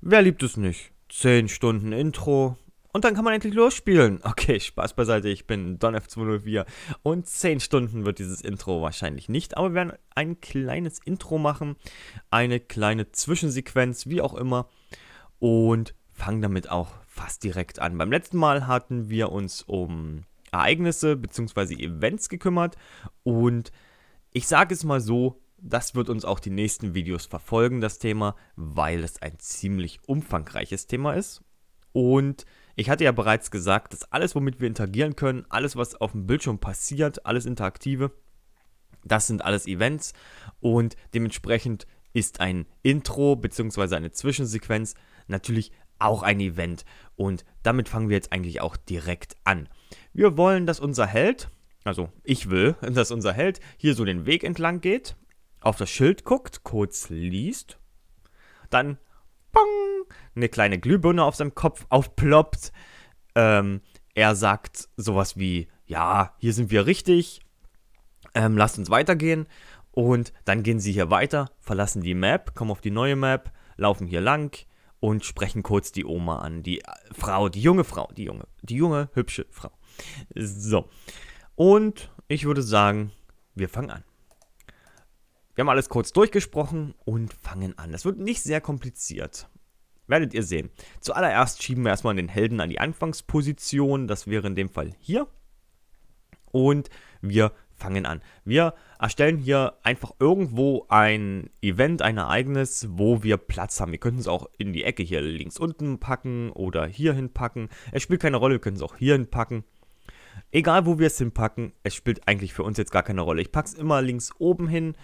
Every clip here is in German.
Wer liebt es nicht? Zehn Stunden Intro, und dann kann man endlich losspielen. Okay, Spaß beiseite, ich bin DonF204 und 10 Stunden wird dieses Intro wahrscheinlich nicht, aber wir werden ein kleines Intro machen, eine kleine Zwischensequenz, wie auch immer und fangen damit auch fast direkt an. Beim letzten Mal hatten wir uns um Ereignisse bzw. Events gekümmert und ich sage es mal so, das wird uns auch die nächsten Videos verfolgen, das Thema, weil es ein ziemlich umfangreiches Thema ist. Und ich hatte ja bereits gesagt, dass alles, womit wir interagieren können, alles, was auf dem Bildschirm passiert, alles Interaktive, das sind alles Events und dementsprechend ist ein Intro bzw. eine Zwischensequenz natürlich auch ein Event und damit fangen wir jetzt eigentlich auch direkt an. Wir wollen, dass unser Held, also ich will, dass unser Held hier so den Weg entlang geht auf das Schild guckt, kurz liest, dann bong, eine kleine Glühbirne auf seinem Kopf aufploppt. Ähm, er sagt sowas wie, ja, hier sind wir richtig, ähm, lasst uns weitergehen. Und dann gehen sie hier weiter, verlassen die Map, kommen auf die neue Map, laufen hier lang und sprechen kurz die Oma an, die äh, Frau, die junge Frau, die junge, die junge, hübsche Frau. So. Und ich würde sagen, wir fangen an. Wir haben alles kurz durchgesprochen und fangen an. Das wird nicht sehr kompliziert. Werdet ihr sehen. Zuallererst schieben wir erstmal den Helden an die Anfangsposition. Das wäre in dem Fall hier. Und wir fangen an. Wir erstellen hier einfach irgendwo ein Event, ein Ereignis, wo wir Platz haben. Wir könnten es auch in die Ecke hier links unten packen oder hier hinpacken. Es spielt keine Rolle, wir können es auch hier hinpacken. Egal, wo wir es hinpacken, es spielt eigentlich für uns jetzt gar keine Rolle. Ich packe es immer links oben hin,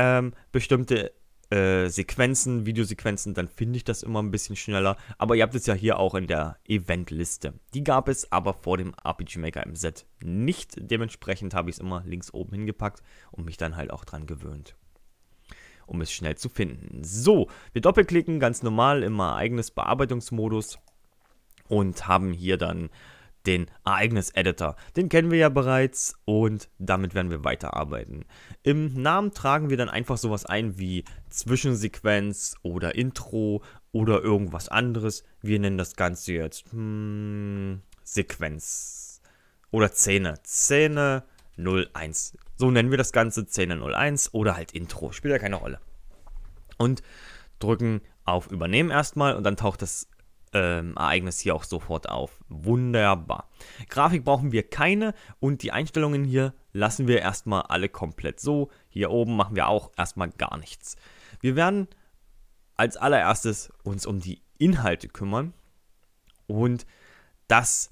ähm, bestimmte äh, Sequenzen, Videosequenzen, dann finde ich das immer ein bisschen schneller. Aber ihr habt es ja hier auch in der Eventliste. Die gab es aber vor dem RPG Maker im Set nicht. Dementsprechend habe ich es immer links oben hingepackt und mich dann halt auch dran gewöhnt. Um es schnell zu finden. So, wir doppelklicken ganz normal immer eigenes Bearbeitungsmodus und haben hier dann den Ereignis-Editor. Den kennen wir ja bereits und damit werden wir weiterarbeiten. Im Namen tragen wir dann einfach sowas ein wie Zwischensequenz oder Intro oder irgendwas anderes. Wir nennen das Ganze jetzt hmm, Sequenz oder Szene. Szene 01. So nennen wir das Ganze Szene 01 oder halt Intro. Spielt ja keine Rolle. Und drücken auf Übernehmen erstmal und dann taucht das ähm, Ereignis hier auch sofort auf. Wunderbar. Grafik brauchen wir keine und die Einstellungen hier lassen wir erstmal alle komplett so. Hier oben machen wir auch erstmal gar nichts. Wir werden als allererstes uns um die Inhalte kümmern und das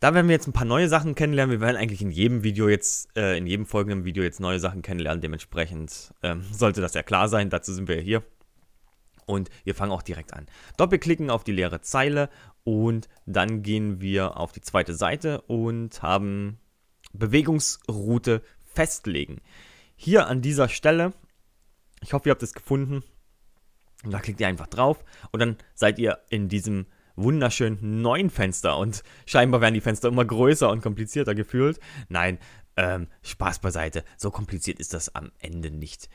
da werden wir jetzt ein paar neue Sachen kennenlernen. Wir werden eigentlich in jedem Video jetzt, äh, in jedem folgenden Video jetzt neue Sachen kennenlernen. Dementsprechend ähm, sollte das ja klar sein. Dazu sind wir hier. Und wir fangen auch direkt an. Doppelklicken auf die leere Zeile und dann gehen wir auf die zweite Seite und haben Bewegungsroute festlegen. Hier an dieser Stelle, ich hoffe, ihr habt es gefunden. Und da klickt ihr einfach drauf und dann seid ihr in diesem wunderschönen neuen Fenster. Und scheinbar werden die Fenster immer größer und komplizierter gefühlt. Nein, ähm, Spaß beiseite. So kompliziert ist das am Ende nicht.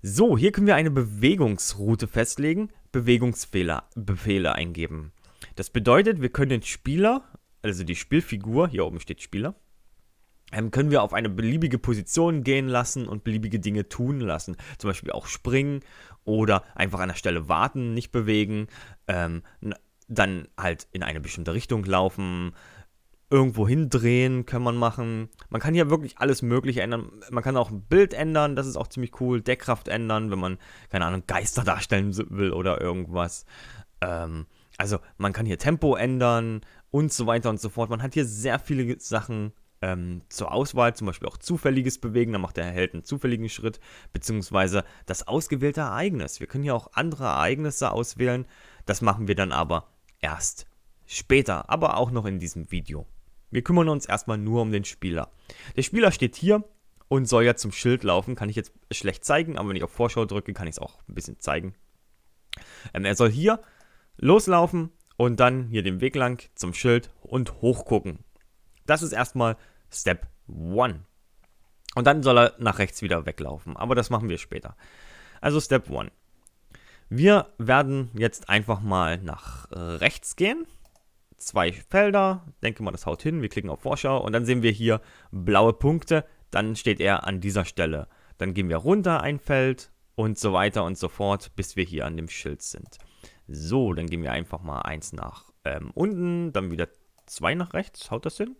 So, hier können wir eine Bewegungsroute festlegen, Bewegungsbefehle eingeben. Das bedeutet, wir können den Spieler, also die Spielfigur, hier oben steht Spieler, ähm, können wir auf eine beliebige Position gehen lassen und beliebige Dinge tun lassen. Zum Beispiel auch springen oder einfach an der Stelle warten, nicht bewegen, ähm, dann halt in eine bestimmte Richtung laufen, irgendwo hindrehen, kann man machen. Man kann hier wirklich alles Mögliche ändern. Man kann auch ein Bild ändern, das ist auch ziemlich cool. Deckkraft ändern, wenn man, keine Ahnung, Geister darstellen will oder irgendwas. Ähm, also man kann hier Tempo ändern und so weiter und so fort. Man hat hier sehr viele Sachen ähm, zur Auswahl, zum Beispiel auch zufälliges Bewegen, dann macht der Held einen zufälligen Schritt, beziehungsweise das ausgewählte Ereignis. Wir können hier auch andere Ereignisse auswählen. Das machen wir dann aber erst später, aber auch noch in diesem Video. Wir kümmern uns erstmal nur um den Spieler. Der Spieler steht hier und soll ja zum Schild laufen. Kann ich jetzt schlecht zeigen, aber wenn ich auf Vorschau drücke, kann ich es auch ein bisschen zeigen. Ähm, er soll hier loslaufen und dann hier den Weg lang zum Schild und hochgucken. Das ist erstmal Step 1. Und dann soll er nach rechts wieder weglaufen, aber das machen wir später. Also Step 1. Wir werden jetzt einfach mal nach äh, rechts gehen zwei Felder. Denke mal, das haut hin. Wir klicken auf Vorschau und dann sehen wir hier blaue Punkte. Dann steht er an dieser Stelle. Dann gehen wir runter ein Feld und so weiter und so fort, bis wir hier an dem Schild sind. So, dann gehen wir einfach mal eins nach ähm, unten, dann wieder zwei nach rechts. Haut das hin?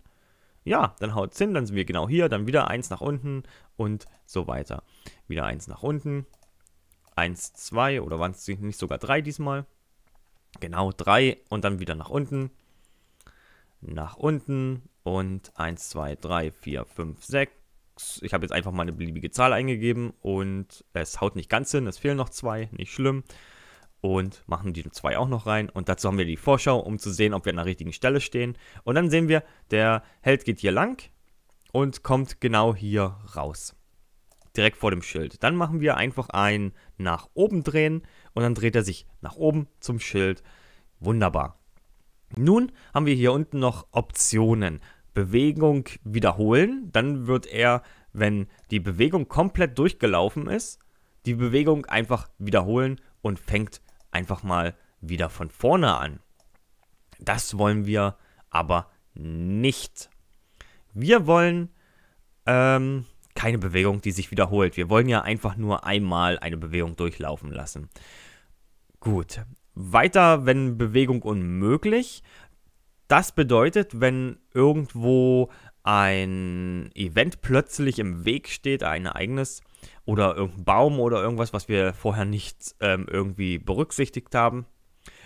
Ja, dann haut es hin, dann sind wir genau hier, dann wieder eins nach unten und so weiter. Wieder eins nach unten. Eins, zwei oder waren es nicht sogar drei diesmal? Genau, drei und dann wieder nach unten nach unten und 1, 2, 3, 4, 5, 6. Ich habe jetzt einfach mal eine beliebige Zahl eingegeben und es haut nicht ganz hin, es fehlen noch zwei, nicht schlimm. Und machen die zwei auch noch rein. Und dazu haben wir die Vorschau, um zu sehen, ob wir an der richtigen Stelle stehen. Und dann sehen wir, der Held geht hier lang und kommt genau hier raus. Direkt vor dem Schild. Dann machen wir einfach ein nach oben drehen und dann dreht er sich nach oben zum Schild. Wunderbar. Nun haben wir hier unten noch Optionen. Bewegung wiederholen, dann wird er, wenn die Bewegung komplett durchgelaufen ist, die Bewegung einfach wiederholen und fängt einfach mal wieder von vorne an. Das wollen wir aber nicht. Wir wollen ähm, keine Bewegung, die sich wiederholt. Wir wollen ja einfach nur einmal eine Bewegung durchlaufen lassen. Gut, weiter, wenn Bewegung unmöglich. Das bedeutet, wenn irgendwo ein Event plötzlich im Weg steht, ein Ereignis oder irgendein Baum oder irgendwas, was wir vorher nicht ähm, irgendwie berücksichtigt haben,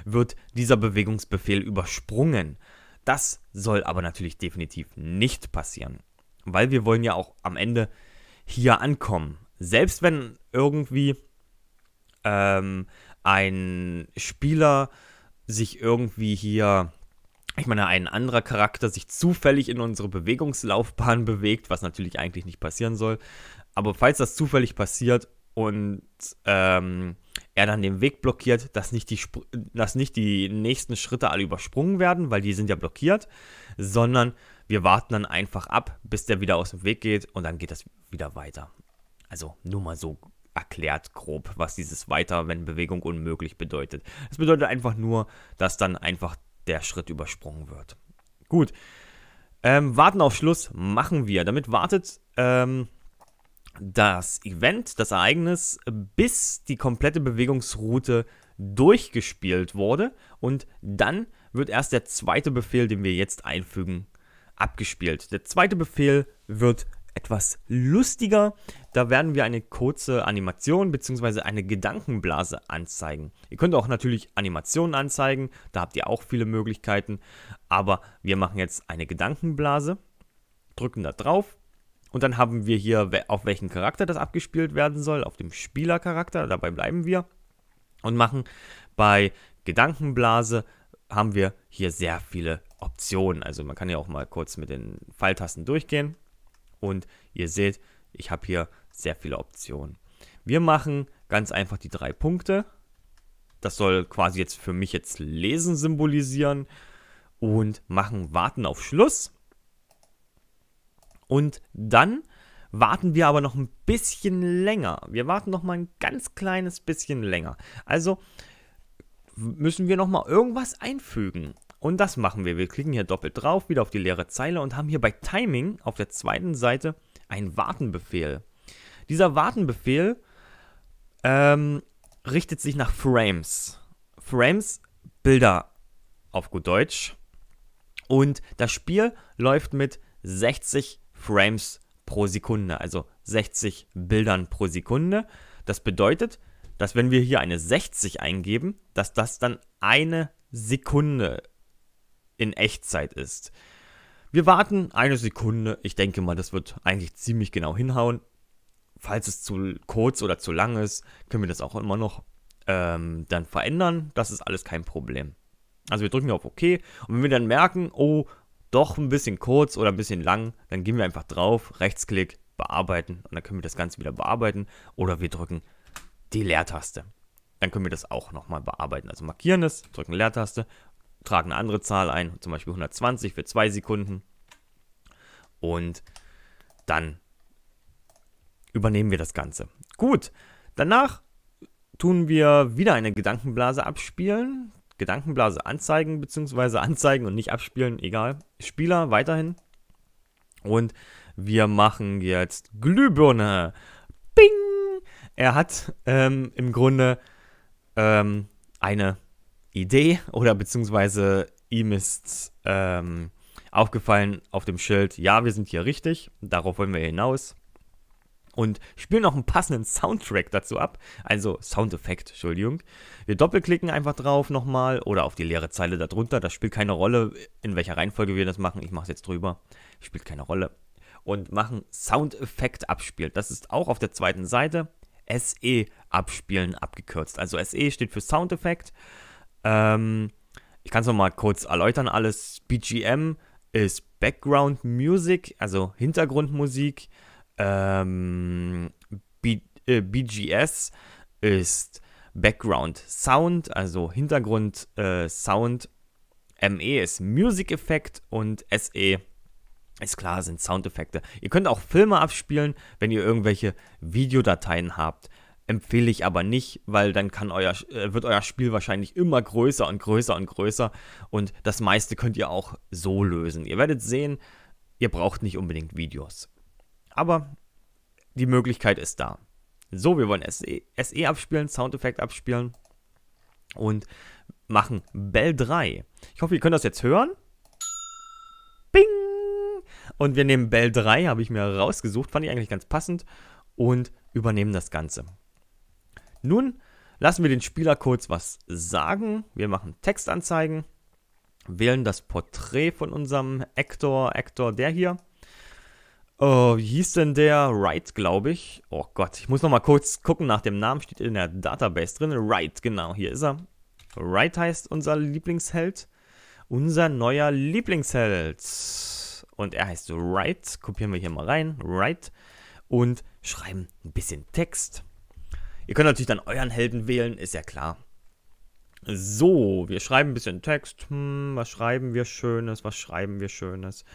wird dieser Bewegungsbefehl übersprungen. Das soll aber natürlich definitiv nicht passieren, weil wir wollen ja auch am Ende hier ankommen. Selbst wenn irgendwie ähm, ein Spieler sich irgendwie hier, ich meine, ein anderer Charakter sich zufällig in unsere Bewegungslaufbahn bewegt, was natürlich eigentlich nicht passieren soll. Aber falls das zufällig passiert und ähm, er dann den Weg blockiert, dass nicht, die, dass nicht die nächsten Schritte alle übersprungen werden, weil die sind ja blockiert, sondern wir warten dann einfach ab, bis der wieder aus dem Weg geht und dann geht das wieder weiter. Also nur mal so erklärt grob, was dieses Weiter, wenn Bewegung unmöglich bedeutet. Das bedeutet einfach nur, dass dann einfach der Schritt übersprungen wird. Gut. Ähm, warten auf Schluss machen wir. Damit wartet ähm, das Event, das Ereignis, bis die komplette Bewegungsroute durchgespielt wurde. Und dann wird erst der zweite Befehl, den wir jetzt einfügen, abgespielt. Der zweite Befehl wird etwas lustiger. Da werden wir eine kurze Animation bzw. eine Gedankenblase anzeigen. Ihr könnt auch natürlich Animationen anzeigen, da habt ihr auch viele Möglichkeiten. Aber wir machen jetzt eine Gedankenblase, drücken da drauf und dann haben wir hier, auf welchen Charakter das abgespielt werden soll, auf dem Spielercharakter, dabei bleiben wir und machen bei Gedankenblase haben wir hier sehr viele Optionen. Also man kann ja auch mal kurz mit den Pfeiltasten durchgehen und ihr seht, ich habe hier sehr viele Optionen. Wir machen ganz einfach die drei Punkte. Das soll quasi jetzt für mich jetzt Lesen symbolisieren. Und machen Warten auf Schluss. Und dann warten wir aber noch ein bisschen länger. Wir warten noch mal ein ganz kleines bisschen länger. Also müssen wir noch mal irgendwas einfügen. Und das machen wir. Wir klicken hier doppelt drauf, wieder auf die leere Zeile und haben hier bei Timing auf der zweiten Seite einen Wartenbefehl. Dieser Wartenbefehl ähm, richtet sich nach Frames. Frames, Bilder auf gut Deutsch. Und das Spiel läuft mit 60 Frames pro Sekunde, also 60 Bildern pro Sekunde. Das bedeutet, dass wenn wir hier eine 60 eingeben, dass das dann eine Sekunde ist in Echtzeit ist. Wir warten eine Sekunde. Ich denke mal, das wird eigentlich ziemlich genau hinhauen. Falls es zu kurz oder zu lang ist, können wir das auch immer noch ähm, dann verändern. Das ist alles kein Problem. Also wir drücken auf OK und wenn wir dann merken, oh, doch ein bisschen kurz oder ein bisschen lang, dann gehen wir einfach drauf, Rechtsklick, bearbeiten und dann können wir das Ganze wieder bearbeiten oder wir drücken die Leertaste. Dann können wir das auch nochmal bearbeiten. Also markieren es, drücken Leertaste trage eine andere Zahl ein, zum Beispiel 120 für 2 Sekunden. Und dann übernehmen wir das Ganze. Gut, danach tun wir wieder eine Gedankenblase abspielen. Gedankenblase anzeigen, beziehungsweise anzeigen und nicht abspielen, egal. Spieler weiterhin. Und wir machen jetzt Glühbirne. Bing! Er hat ähm, im Grunde ähm, eine Idee oder beziehungsweise ihm ist ähm, aufgefallen auf dem Schild, ja, wir sind hier richtig, darauf wollen wir hinaus. Und spielen noch einen passenden Soundtrack dazu ab, also Soundeffekt, Entschuldigung. Wir doppelklicken einfach drauf nochmal oder auf die leere Zeile darunter, das spielt keine Rolle, in welcher Reihenfolge wir das machen, ich mache es jetzt drüber, spielt keine Rolle. Und machen Soundeffekt abspielen, das ist auch auf der zweiten Seite, SE abspielen abgekürzt. Also SE steht für Soundeffekt ähm, ich kann es nochmal kurz erläutern alles. BGM ist Background Music, also Hintergrundmusik. Ähm, B, äh, BGS ist Background Sound, also Hintergrund äh, Sound. ME ist Music Effekt und SE ist klar, sind Soundeffekte. Ihr könnt auch Filme abspielen, wenn ihr irgendwelche Videodateien habt. Empfehle ich aber nicht, weil dann kann euer, äh, wird euer Spiel wahrscheinlich immer größer und größer und größer und das meiste könnt ihr auch so lösen. Ihr werdet sehen, ihr braucht nicht unbedingt Videos. Aber die Möglichkeit ist da. So, wir wollen SE, SE abspielen, Soundeffekt abspielen und machen Bell 3. Ich hoffe, ihr könnt das jetzt hören. Bing! Und wir nehmen Bell 3, habe ich mir rausgesucht, fand ich eigentlich ganz passend und übernehmen das Ganze. Nun lassen wir den Spieler kurz was sagen. Wir machen Textanzeigen, wählen das Porträt von unserem Actor, Actor der hier. Oh, wie hieß denn der? Wright, glaube ich. Oh Gott, ich muss nochmal kurz gucken nach dem Namen. Steht in der Database drin. Wright, genau, hier ist er. Wright heißt unser Lieblingsheld. Unser neuer Lieblingsheld. Und er heißt Wright. Kopieren wir hier mal rein. Wright. Und schreiben ein bisschen Text. Ihr könnt natürlich dann euren Helden wählen, ist ja klar. So, wir schreiben ein bisschen Text. Hm, was schreiben wir Schönes? Was schreiben wir Schönes?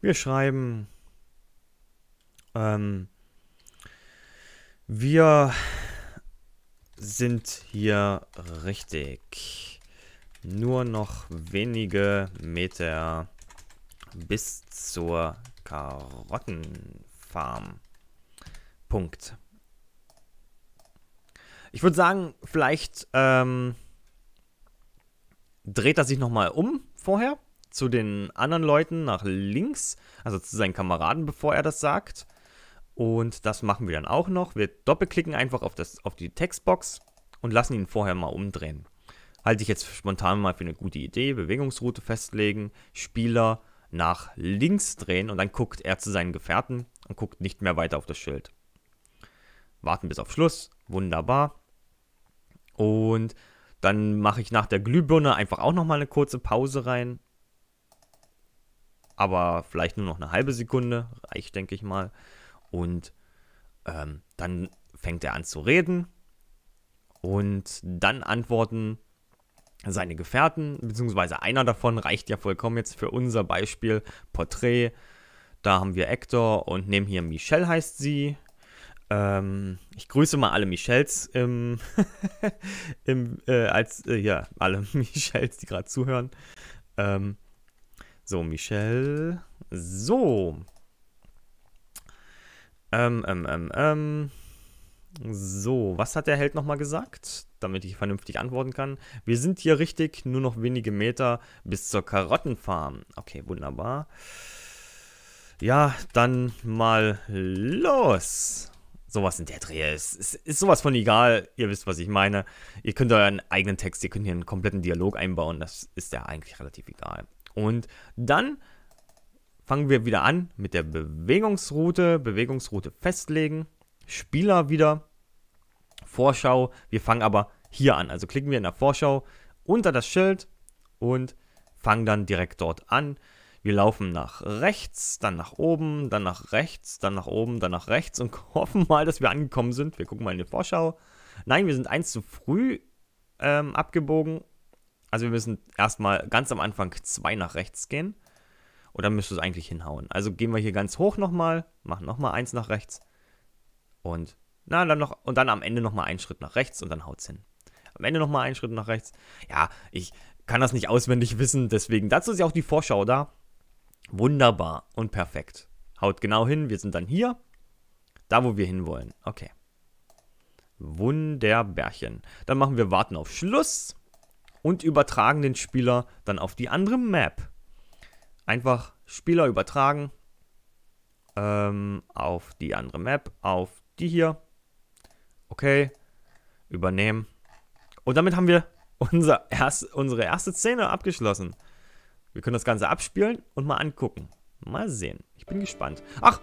Wir schreiben. Ähm, wir sind hier richtig. Nur noch wenige Meter bis zur Karottenfarm. Punkt. Ich würde sagen, vielleicht ähm, dreht er sich nochmal um vorher zu den anderen Leuten nach links, also zu seinen Kameraden, bevor er das sagt. Und das machen wir dann auch noch. Wir doppelklicken einfach auf, das, auf die Textbox und lassen ihn vorher mal umdrehen. Halte ich jetzt spontan mal für eine gute Idee. Bewegungsroute festlegen, Spieler nach links drehen und dann guckt er zu seinen Gefährten und guckt nicht mehr weiter auf das Schild. Warten bis auf Schluss. Wunderbar. Und dann mache ich nach der Glühbirne einfach auch nochmal eine kurze Pause rein. Aber vielleicht nur noch eine halbe Sekunde, reicht denke ich mal. Und ähm, dann fängt er an zu reden. Und dann antworten seine Gefährten, beziehungsweise einer davon reicht ja vollkommen jetzt für unser Beispiel Porträt. Da haben wir Hector und nehmen hier Michelle heißt sie. Ähm, ich grüße mal alle Michels im, im äh, als, äh, ja, alle Michels, die gerade zuhören. Ähm, so, Michelle. So. Ähm, ähm, ähm, ähm. So, was hat der Held nochmal gesagt, damit ich vernünftig antworten kann? Wir sind hier richtig, nur noch wenige Meter bis zur Karottenfarm. Okay, wunderbar. Ja, dann mal los. Sowas in der Dreh ist, ist, ist sowas von egal. Ihr wisst, was ich meine. Ihr könnt euren eigenen Text, ihr könnt hier einen kompletten Dialog einbauen. Das ist ja eigentlich relativ egal. Und dann fangen wir wieder an mit der Bewegungsroute. Bewegungsroute festlegen. Spieler wieder. Vorschau. Wir fangen aber hier an. Also klicken wir in der Vorschau unter das Schild und fangen dann direkt dort an. Wir laufen nach rechts, dann nach oben, dann nach rechts, dann nach oben, dann nach rechts und hoffen mal, dass wir angekommen sind. Wir gucken mal in die Vorschau. Nein, wir sind eins zu früh ähm, abgebogen. Also wir müssen erstmal ganz am Anfang zwei nach rechts gehen. Und dann müsste es eigentlich hinhauen. Also gehen wir hier ganz hoch nochmal, machen nochmal eins nach rechts. Und, na, dann noch, und dann am Ende nochmal einen Schritt nach rechts und dann haut es hin. Am Ende nochmal einen Schritt nach rechts. Ja, ich kann das nicht auswendig wissen, deswegen. Dazu ist ja auch die Vorschau da. Wunderbar und perfekt. Haut genau hin, wir sind dann hier. Da, wo wir hinwollen. Okay. Wunderbärchen. Dann machen wir Warten auf Schluss und übertragen den Spieler dann auf die andere Map. Einfach Spieler übertragen ähm, auf die andere Map, auf die hier. Okay, übernehmen. Und damit haben wir unser erst, unsere erste Szene abgeschlossen. Wir können das Ganze abspielen und mal angucken. Mal sehen. Ich bin gespannt. Ach,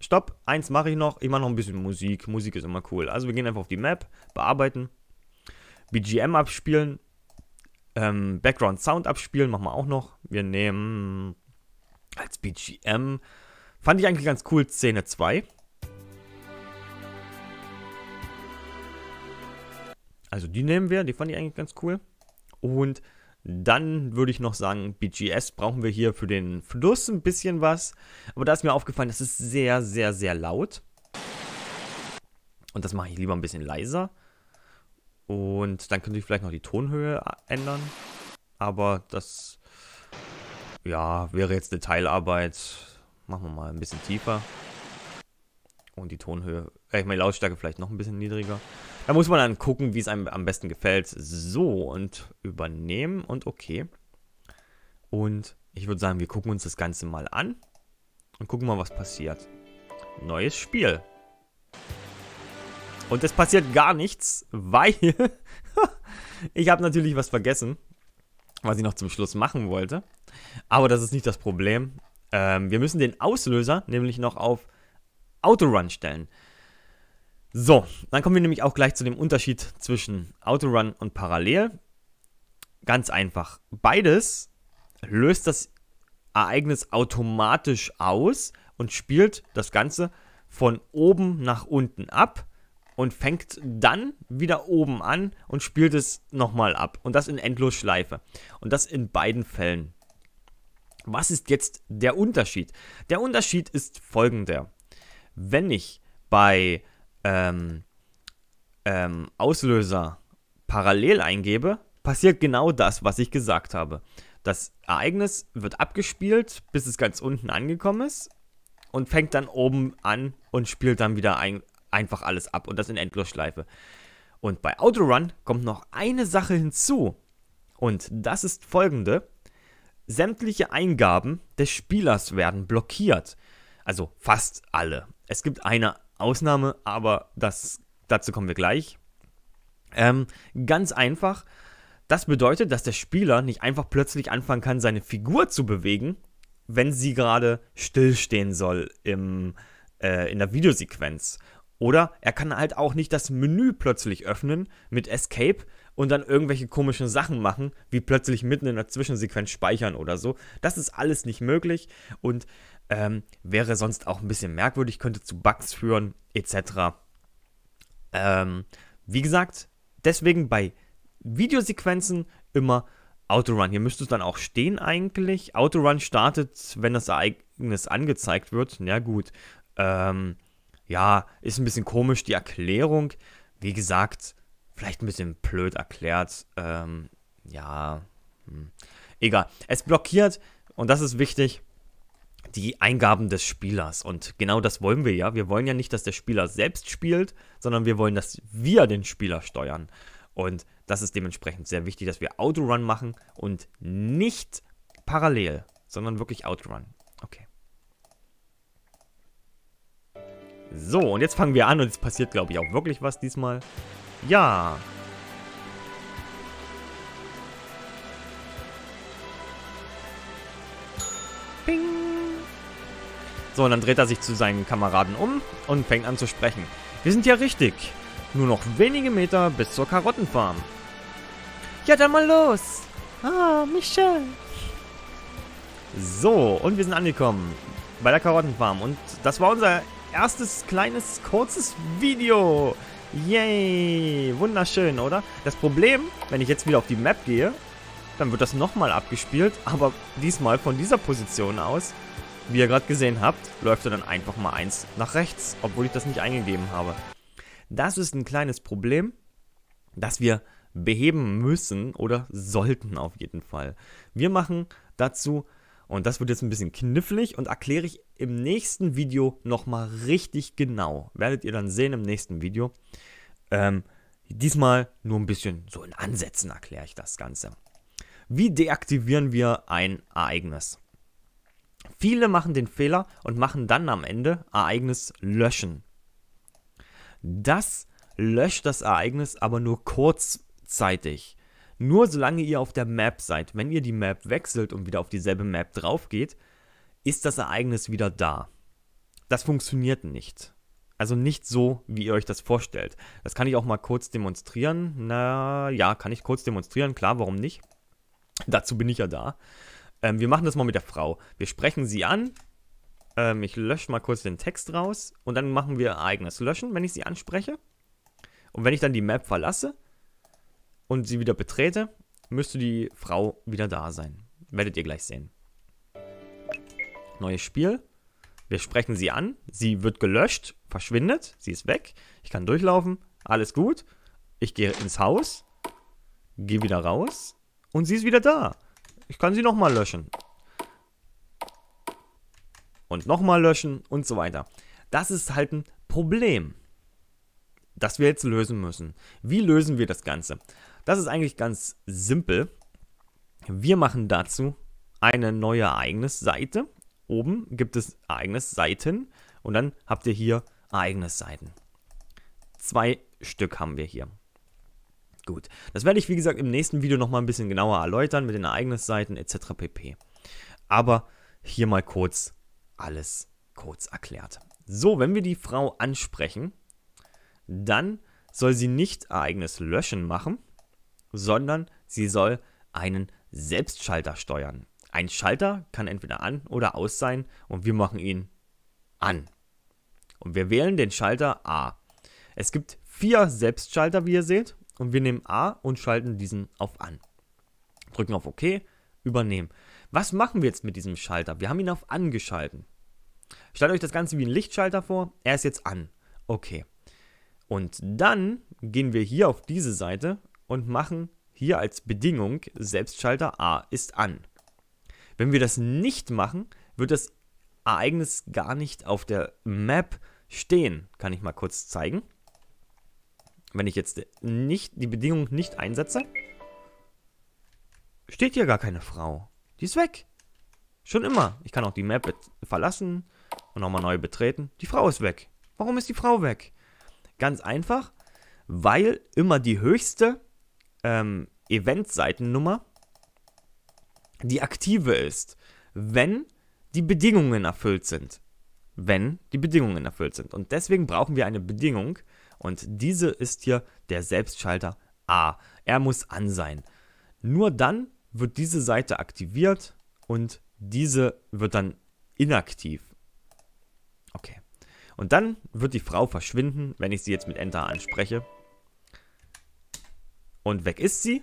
stopp. Eins mache ich noch. Ich mache noch ein bisschen Musik. Musik ist immer cool. Also wir gehen einfach auf die Map, bearbeiten, BGM abspielen, ähm, Background Sound abspielen, machen wir auch noch. Wir nehmen als BGM, fand ich eigentlich ganz cool, Szene 2. Also die nehmen wir, die fand ich eigentlich ganz cool. Und dann würde ich noch sagen, BGS brauchen wir hier für den Fluss ein bisschen was. Aber da ist mir aufgefallen, das ist sehr, sehr, sehr laut. Und das mache ich lieber ein bisschen leiser. Und dann könnte ich vielleicht noch die Tonhöhe ändern. Aber das, ja, wäre jetzt Detailarbeit. Machen wir mal ein bisschen tiefer. Und die Tonhöhe, äh, ich meine Lautstärke vielleicht noch ein bisschen niedriger. Da muss man dann gucken, wie es einem am besten gefällt. So, und übernehmen und okay. Und ich würde sagen, wir gucken uns das Ganze mal an und gucken mal, was passiert. Neues Spiel. Und es passiert gar nichts, weil ich habe natürlich was vergessen, was ich noch zum Schluss machen wollte. Aber das ist nicht das Problem. Ähm, wir müssen den Auslöser nämlich noch auf Autorun stellen. So, dann kommen wir nämlich auch gleich zu dem Unterschied zwischen Autorun und Parallel. Ganz einfach. Beides löst das Ereignis automatisch aus und spielt das Ganze von oben nach unten ab und fängt dann wieder oben an und spielt es nochmal ab. Und das in Endlosschleife. Und das in beiden Fällen. Was ist jetzt der Unterschied? Der Unterschied ist folgender wenn ich bei ähm, ähm, Auslöser parallel eingebe, passiert genau das, was ich gesagt habe. Das Ereignis wird abgespielt, bis es ganz unten angekommen ist und fängt dann oben an und spielt dann wieder ein, einfach alles ab und das in Endlosschleife. Und bei Autorun kommt noch eine Sache hinzu und das ist folgende. Sämtliche Eingaben des Spielers werden blockiert. Also fast alle. Es gibt eine Ausnahme, aber das, dazu kommen wir gleich. Ähm, ganz einfach. Das bedeutet, dass der Spieler nicht einfach plötzlich anfangen kann, seine Figur zu bewegen, wenn sie gerade stillstehen soll im, äh, in der Videosequenz. Oder er kann halt auch nicht das Menü plötzlich öffnen mit Escape und dann irgendwelche komischen Sachen machen, wie plötzlich mitten in der Zwischensequenz speichern oder so. Das ist alles nicht möglich und ähm, wäre sonst auch ein bisschen merkwürdig, könnte zu Bugs führen, etc. Ähm, wie gesagt, deswegen bei Videosequenzen immer Autorun. Hier müsste es dann auch stehen eigentlich. Autorun startet, wenn das Ereignis angezeigt wird. Na ja, gut. Ähm, ja, ist ein bisschen komisch die Erklärung. Wie gesagt, vielleicht ein bisschen blöd erklärt. Ähm, ja, hm. egal. Es blockiert, und das ist wichtig, die Eingaben des Spielers. Und genau das wollen wir ja. Wir wollen ja nicht, dass der Spieler selbst spielt, sondern wir wollen, dass wir den Spieler steuern. Und das ist dementsprechend sehr wichtig, dass wir Autorun machen und nicht parallel, sondern wirklich Outrun. Okay. So, und jetzt fangen wir an und es passiert, glaube ich, auch wirklich was diesmal. Ja, So, und dann dreht er sich zu seinen Kameraden um und fängt an zu sprechen. Wir sind ja richtig. Nur noch wenige Meter bis zur Karottenfarm. Ja, dann mal los. Ah, Michel. So, und wir sind angekommen bei der Karottenfarm. Und das war unser erstes kleines, kurzes Video. Yay, wunderschön, oder? Das Problem, wenn ich jetzt wieder auf die Map gehe, dann wird das nochmal abgespielt, aber diesmal von dieser Position aus. Wie ihr gerade gesehen habt, läuft er dann einfach mal eins nach rechts, obwohl ich das nicht eingegeben habe. Das ist ein kleines Problem, das wir beheben müssen oder sollten auf jeden Fall. Wir machen dazu, und das wird jetzt ein bisschen knifflig und erkläre ich im nächsten Video nochmal richtig genau. Werdet ihr dann sehen im nächsten Video. Ähm, diesmal nur ein bisschen so in Ansätzen erkläre ich das Ganze. Wie deaktivieren wir ein Ereignis? Viele machen den Fehler und machen dann am Ende Ereignis löschen. Das löscht das Ereignis aber nur kurzzeitig. Nur solange ihr auf der Map seid. Wenn ihr die Map wechselt und wieder auf dieselbe Map drauf geht, ist das Ereignis wieder da. Das funktioniert nicht. Also nicht so, wie ihr euch das vorstellt. Das kann ich auch mal kurz demonstrieren. Na ja, kann ich kurz demonstrieren, klar, warum nicht? Dazu bin ich ja da. Ähm, wir machen das mal mit der Frau. Wir sprechen sie an. Ähm, ich lösche mal kurz den Text raus und dann machen wir eigenes Löschen, wenn ich sie anspreche. Und wenn ich dann die Map verlasse und sie wieder betrete, müsste die Frau wieder da sein. Werdet ihr gleich sehen. Neues Spiel. Wir sprechen sie an. Sie wird gelöscht, verschwindet. Sie ist weg. Ich kann durchlaufen. Alles gut. Ich gehe ins Haus, gehe wieder raus und sie ist wieder da. Ich kann sie nochmal löschen. Und nochmal löschen und so weiter. Das ist halt ein Problem, das wir jetzt lösen müssen. Wie lösen wir das Ganze? Das ist eigentlich ganz simpel. Wir machen dazu eine neue Ereignisseite. Oben gibt es Ereignisseiten und dann habt ihr hier Ereignisseiten. Zwei Stück haben wir hier. Gut, das werde ich wie gesagt im nächsten Video nochmal ein bisschen genauer erläutern mit den Ereignisseiten etc. pp. Aber hier mal kurz alles kurz erklärt. So, wenn wir die Frau ansprechen, dann soll sie nicht Ereignis löschen machen, sondern sie soll einen Selbstschalter steuern. Ein Schalter kann entweder an oder aus sein und wir machen ihn an. Und wir wählen den Schalter A. Es gibt vier Selbstschalter, wie ihr seht und wir nehmen A und schalten diesen auf an. Drücken auf OK, übernehmen. Was machen wir jetzt mit diesem Schalter? Wir haben ihn auf angeschalten. Stellt euch das Ganze wie ein Lichtschalter vor. Er ist jetzt an. Okay. Und dann gehen wir hier auf diese Seite und machen hier als Bedingung Selbstschalter A ist an. Wenn wir das nicht machen, wird das Ereignis gar nicht auf der Map stehen. Kann ich mal kurz zeigen. Wenn ich jetzt nicht die Bedingung nicht einsetze, steht hier gar keine Frau. Die ist weg. Schon immer. Ich kann auch die Map verlassen und nochmal neu betreten. Die Frau ist weg. Warum ist die Frau weg? Ganz einfach, weil immer die höchste ähm, Eventseitennummer die aktive ist, wenn die Bedingungen erfüllt sind. Wenn die Bedingungen erfüllt sind. Und deswegen brauchen wir eine Bedingung, und diese ist hier der Selbstschalter A. Er muss an sein. Nur dann wird diese Seite aktiviert und diese wird dann inaktiv. Okay. Und dann wird die Frau verschwinden, wenn ich sie jetzt mit Enter anspreche. Und weg ist sie.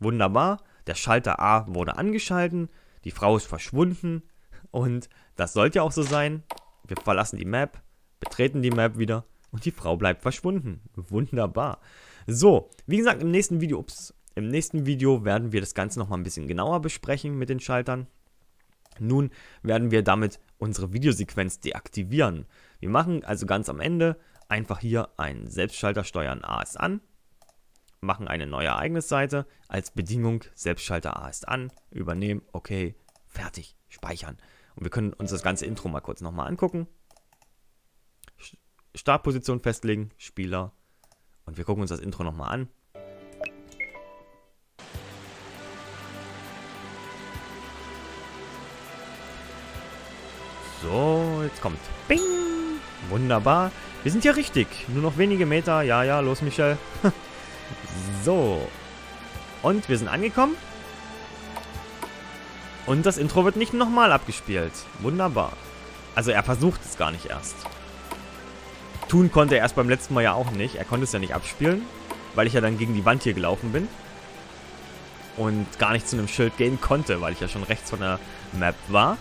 Wunderbar. Der Schalter A wurde angeschalten. Die Frau ist verschwunden. Und das sollte ja auch so sein. Wir verlassen die Map, betreten die Map wieder und die Frau bleibt verschwunden. Wunderbar. So, wie gesagt, im nächsten Video, ups, im nächsten Video werden wir das Ganze nochmal ein bisschen genauer besprechen mit den Schaltern. Nun werden wir damit unsere Videosequenz deaktivieren. Wir machen also ganz am Ende einfach hier einen Selbstschalter steuern A ist an, machen eine neue Ereignisseite, als Bedingung Selbstschalter A ist an, übernehmen, okay, fertig, speichern. Und wir können uns das ganze Intro mal kurz nochmal angucken. Startposition festlegen, Spieler. Und wir gucken uns das Intro nochmal an. So, jetzt kommt. Bing! Wunderbar. Wir sind ja richtig. Nur noch wenige Meter. Ja, ja, los, Michel. so. Und wir sind angekommen. Und das Intro wird nicht nochmal abgespielt. Wunderbar. Also er versucht es gar nicht erst. Tun konnte er erst beim letzten Mal ja auch nicht. Er konnte es ja nicht abspielen, weil ich ja dann gegen die Wand hier gelaufen bin. Und gar nicht zu einem Schild gehen konnte, weil ich ja schon rechts von der Map war.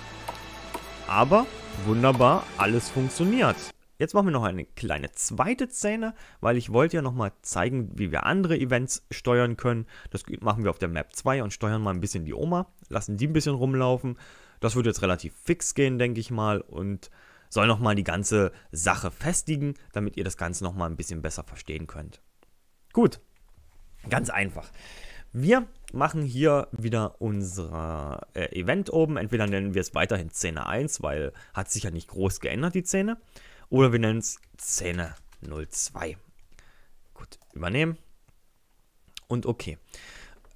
Aber wunderbar, alles funktioniert. Jetzt machen wir noch eine kleine zweite Szene, weil ich wollte ja nochmal zeigen, wie wir andere Events steuern können. Das machen wir auf der Map 2 und steuern mal ein bisschen die Oma, lassen die ein bisschen rumlaufen. Das wird jetzt relativ fix gehen, denke ich mal. Und soll nochmal die ganze Sache festigen, damit ihr das Ganze nochmal ein bisschen besser verstehen könnt. Gut, ganz einfach. Wir machen hier wieder unser äh, Event oben. Entweder nennen wir es weiterhin Szene 1, weil hat sich ja nicht groß geändert, die Szene. Oder wir nennen es Szene 02. Gut, übernehmen. Und okay.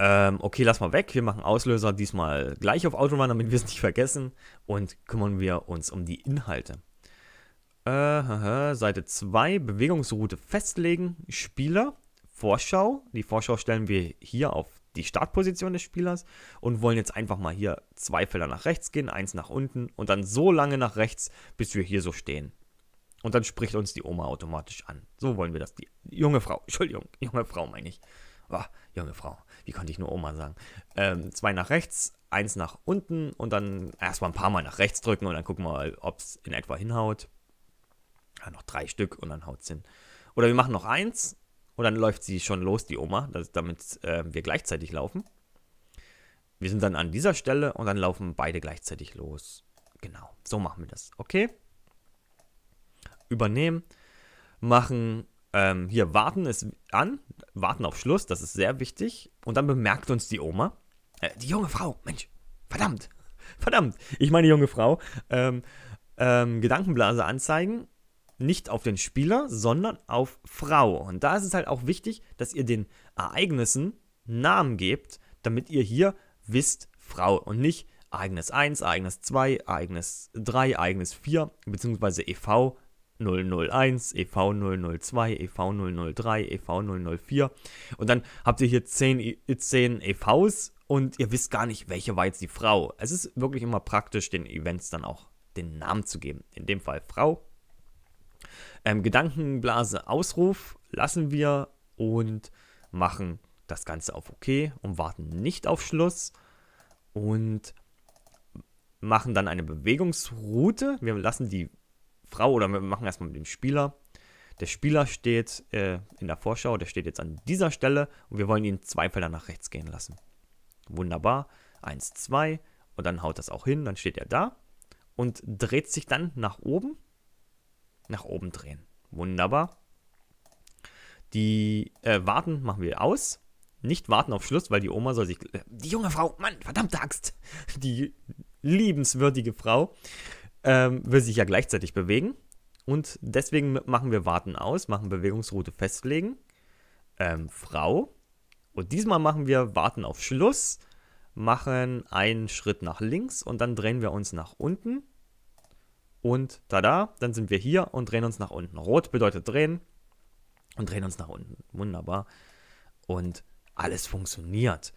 Ähm, okay, lass mal weg. Wir machen Auslöser diesmal gleich auf Autorun, damit wir es nicht vergessen. Und kümmern wir uns um die Inhalte. Äh, Seite 2, Bewegungsroute festlegen, Spieler, Vorschau. Die Vorschau stellen wir hier auf die Startposition des Spielers und wollen jetzt einfach mal hier zwei Felder nach rechts gehen, eins nach unten und dann so lange nach rechts, bis wir hier so stehen. Und dann spricht uns die Oma automatisch an. So wollen wir das. Die junge Frau, Entschuldigung, junge Frau meine ich. Oh, junge Frau wie konnte ich nur Oma sagen? Ähm, zwei nach rechts, eins nach unten und dann erstmal ein paar Mal nach rechts drücken und dann gucken wir mal, ob es in etwa hinhaut. Ja, noch drei Stück und dann haut es hin. Oder wir machen noch eins und dann läuft sie schon los, die Oma, dass, damit äh, wir gleichzeitig laufen. Wir sind dann an dieser Stelle und dann laufen beide gleichzeitig los. Genau, so machen wir das. Okay? Übernehmen, machen ähm, hier, warten ist an, warten auf Schluss, das ist sehr wichtig. Und dann bemerkt uns die Oma, äh, die junge Frau, Mensch, verdammt, verdammt, ich meine junge Frau, ähm, ähm, Gedankenblase anzeigen, nicht auf den Spieler, sondern auf Frau. Und da ist es halt auch wichtig, dass ihr den Ereignissen Namen gebt, damit ihr hier wisst Frau und nicht Ereignis 1, Ereignis 2, Ereignis 3, Ereignis 4, beziehungsweise EV 001, EV002, EV003, EV004 und dann habt ihr hier 10, 10 EVs und ihr wisst gar nicht, welche war jetzt die Frau. Es ist wirklich immer praktisch, den Events dann auch den Namen zu geben. In dem Fall Frau. Ähm, Gedankenblase Ausruf lassen wir und machen das Ganze auf OK und warten nicht auf Schluss und machen dann eine Bewegungsroute. Wir lassen die Frau oder wir machen erstmal mit dem Spieler. Der Spieler steht äh, in der Vorschau, der steht jetzt an dieser Stelle und wir wollen ihn zwei Felder nach rechts gehen lassen. Wunderbar. 1, 2 und dann haut das auch hin, dann steht er da und dreht sich dann nach oben. Nach oben drehen. Wunderbar. Die äh, Warten machen wir aus. Nicht warten auf Schluss, weil die Oma soll sich... Äh, die junge Frau, Mann, verdammte Axt. Die liebenswürdige Frau ähm, will sich ja gleichzeitig bewegen. Und deswegen machen wir Warten aus, machen Bewegungsroute festlegen, ähm, Frau. Und diesmal machen wir Warten auf Schluss, machen einen Schritt nach links und dann drehen wir uns nach unten. Und tada, dann sind wir hier und drehen uns nach unten. Rot bedeutet drehen und drehen uns nach unten. Wunderbar. Und alles funktioniert.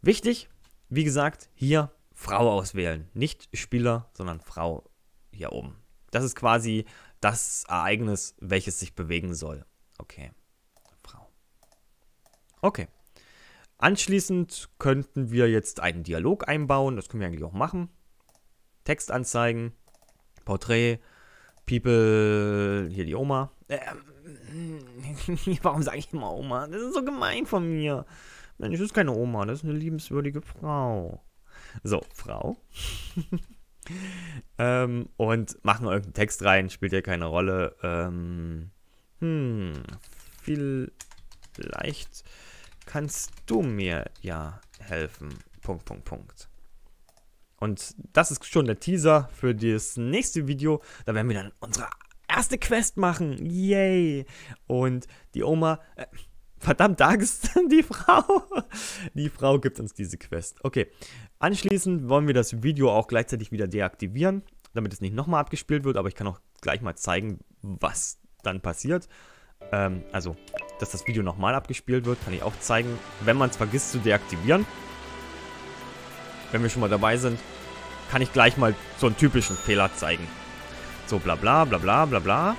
Wichtig, wie gesagt, hier Frau auswählen. Nicht Spieler, sondern Frau hier oben. Das ist quasi das Ereignis, welches sich bewegen soll. Okay. Frau. Okay. Anschließend könnten wir jetzt einen Dialog einbauen. Das können wir eigentlich auch machen. Text anzeigen. Porträt. People. Hier die Oma. Ähm, warum sage ich immer Oma? Das ist so gemein von mir. Mensch, das ist keine Oma. Das ist eine liebenswürdige Frau. So, Frau. ähm, und machen irgendeinen Text rein, spielt ja keine Rolle. Ähm, hm, vielleicht kannst du mir ja helfen. Punkt, Punkt, Punkt. Und das ist schon der Teaser für das nächste Video. Da werden wir dann unsere erste Quest machen. Yay! Und die Oma. Äh, verdammt, da ist die Frau. Die Frau gibt uns diese Quest. Okay. Anschließend wollen wir das Video auch gleichzeitig wieder deaktivieren, damit es nicht nochmal abgespielt wird, aber ich kann auch gleich mal zeigen, was dann passiert. Ähm, also, dass das Video nochmal abgespielt wird, kann ich auch zeigen, wenn man es vergisst zu deaktivieren. Wenn wir schon mal dabei sind, kann ich gleich mal so einen typischen Fehler zeigen. So, bla bla bla bla bla bla.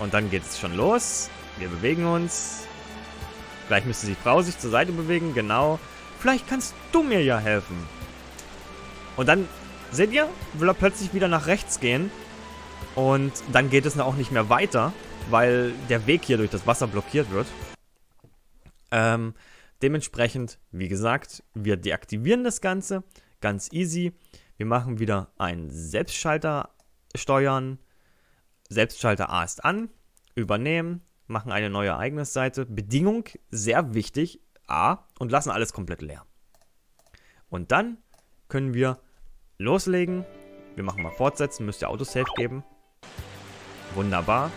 Und dann geht es schon los. Wir bewegen uns. Vielleicht müsste die Frau sich zur Seite bewegen, genau. Vielleicht kannst du mir ja helfen. Und dann, seht ihr, will er plötzlich wieder nach rechts gehen. Und dann geht es auch nicht mehr weiter, weil der Weg hier durch das Wasser blockiert wird. Ähm, dementsprechend, wie gesagt, wir deaktivieren das Ganze. Ganz easy. Wir machen wieder einen Selbstschalter steuern. Selbstschalter A ist an. Übernehmen machen eine neue Ereignisseite. Bedingung, sehr wichtig, A, und lassen alles komplett leer. Und dann können wir loslegen. Wir machen mal fortsetzen, müsst ihr Autosave geben. Wunderbar.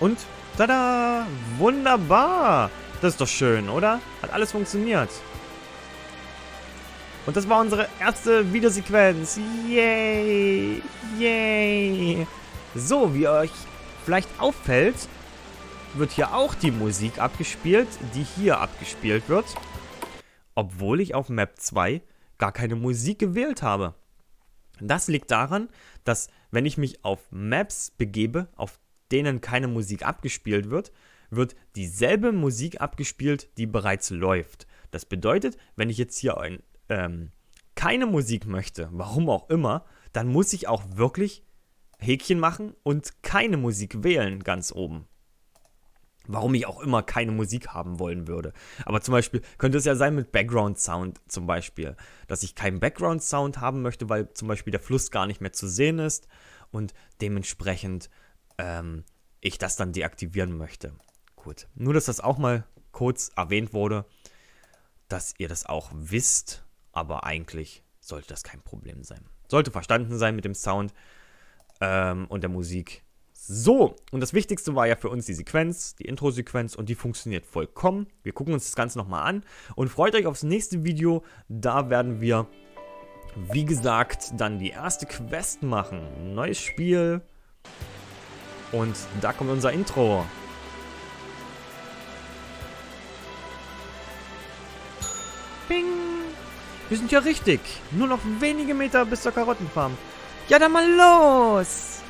Und tada! Wunderbar! Das ist doch schön, oder? Hat alles funktioniert. Und das war unsere erste Videosequenz. Yay! Yay! So, wie euch vielleicht auffällt, wird hier auch die Musik abgespielt, die hier abgespielt wird. Obwohl ich auf Map 2 gar keine Musik gewählt habe. Das liegt daran, dass wenn ich mich auf Maps begebe, auf denen keine Musik abgespielt wird, wird dieselbe Musik abgespielt, die bereits läuft. Das bedeutet, wenn ich jetzt hier ein ähm, keine Musik möchte, warum auch immer, dann muss ich auch wirklich Häkchen machen und keine Musik wählen ganz oben. Warum ich auch immer keine Musik haben wollen würde. Aber zum Beispiel könnte es ja sein mit Background Sound zum Beispiel, dass ich keinen Background Sound haben möchte, weil zum Beispiel der Fluss gar nicht mehr zu sehen ist und dementsprechend ähm, ich das dann deaktivieren möchte. Gut, nur dass das auch mal kurz erwähnt wurde, dass ihr das auch wisst aber eigentlich sollte das kein Problem sein. Sollte verstanden sein mit dem Sound ähm, und der Musik. So, und das Wichtigste war ja für uns die Sequenz, die Intro-Sequenz und die funktioniert vollkommen. Wir gucken uns das Ganze nochmal an und freut euch aufs nächste Video. Da werden wir, wie gesagt, dann die erste Quest machen. Neues Spiel. Und da kommt unser Intro. Bing! Wir sind ja richtig. Nur noch wenige Meter bis zur Karottenfarm. Ja, dann mal los!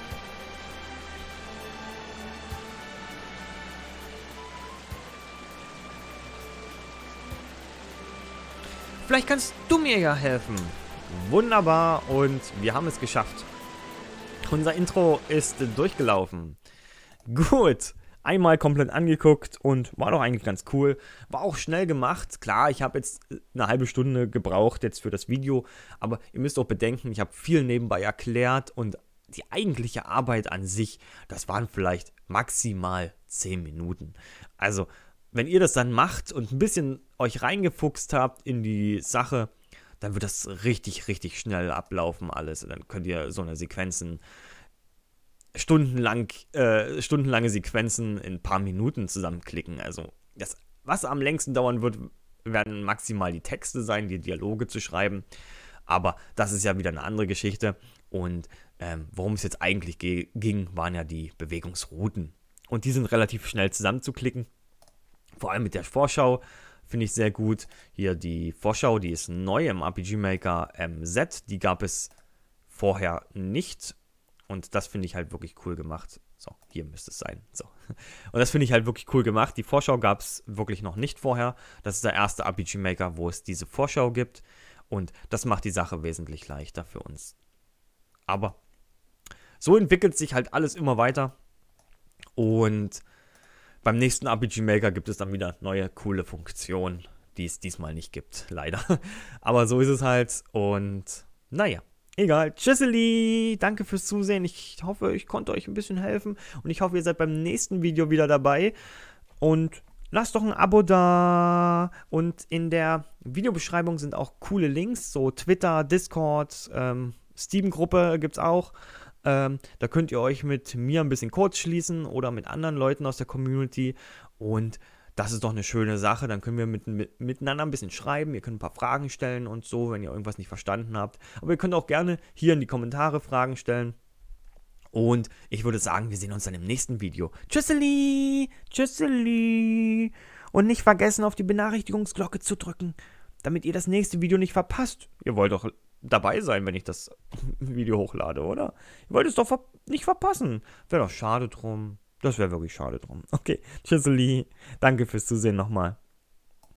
Vielleicht kannst du mir ja helfen. Wunderbar und wir haben es geschafft. Unser Intro ist durchgelaufen. Gut einmal komplett angeguckt und war doch eigentlich ganz cool. War auch schnell gemacht. Klar, ich habe jetzt eine halbe Stunde gebraucht jetzt für das Video, aber ihr müsst auch bedenken, ich habe viel nebenbei erklärt und die eigentliche Arbeit an sich, das waren vielleicht maximal 10 Minuten. Also, wenn ihr das dann macht und ein bisschen euch reingefuchst habt in die Sache, dann wird das richtig, richtig schnell ablaufen alles. Und dann könnt ihr so eine Sequenzen stundenlang, äh, stundenlange Sequenzen in ein paar Minuten zusammenklicken. Also das, was am längsten dauern wird, werden maximal die Texte sein, die Dialoge zu schreiben. Aber das ist ja wieder eine andere Geschichte. Und ähm, worum es jetzt eigentlich ging, waren ja die Bewegungsrouten. Und die sind relativ schnell zusammenzuklicken. Vor allem mit der Vorschau finde ich sehr gut. Hier die Vorschau, die ist neu im RPG Maker MZ. Ähm, die gab es vorher nicht und das finde ich halt wirklich cool gemacht. So, hier müsste es sein. So. Und das finde ich halt wirklich cool gemacht. Die Vorschau gab es wirklich noch nicht vorher. Das ist der erste RPG Maker, wo es diese Vorschau gibt. Und das macht die Sache wesentlich leichter für uns. Aber so entwickelt sich halt alles immer weiter. Und beim nächsten RPG Maker gibt es dann wieder neue coole Funktionen, die es diesmal nicht gibt, leider. Aber so ist es halt. Und naja. Egal. Tschüsseli. Danke fürs Zusehen. Ich hoffe, ich konnte euch ein bisschen helfen. Und ich hoffe, ihr seid beim nächsten Video wieder dabei. Und lasst doch ein Abo da. Und in der Videobeschreibung sind auch coole Links. So Twitter, Discord, ähm, Steam-Gruppe gibt es auch. Ähm, da könnt ihr euch mit mir ein bisschen kurz schließen oder mit anderen Leuten aus der Community. Und das ist doch eine schöne Sache. Dann können wir mit, mit, miteinander ein bisschen schreiben. Ihr könnt ein paar Fragen stellen und so, wenn ihr irgendwas nicht verstanden habt. Aber ihr könnt auch gerne hier in die Kommentare Fragen stellen. Und ich würde sagen, wir sehen uns dann im nächsten Video. Tschüsseli, tschüsseli. Und nicht vergessen, auf die Benachrichtigungsglocke zu drücken, damit ihr das nächste Video nicht verpasst. Ihr wollt doch dabei sein, wenn ich das Video hochlade, oder? Ihr wollt es doch ver nicht verpassen. Wäre doch schade drum. Das wäre wirklich schade drum. Okay, tschüss, Lee. Danke fürs Zusehen nochmal.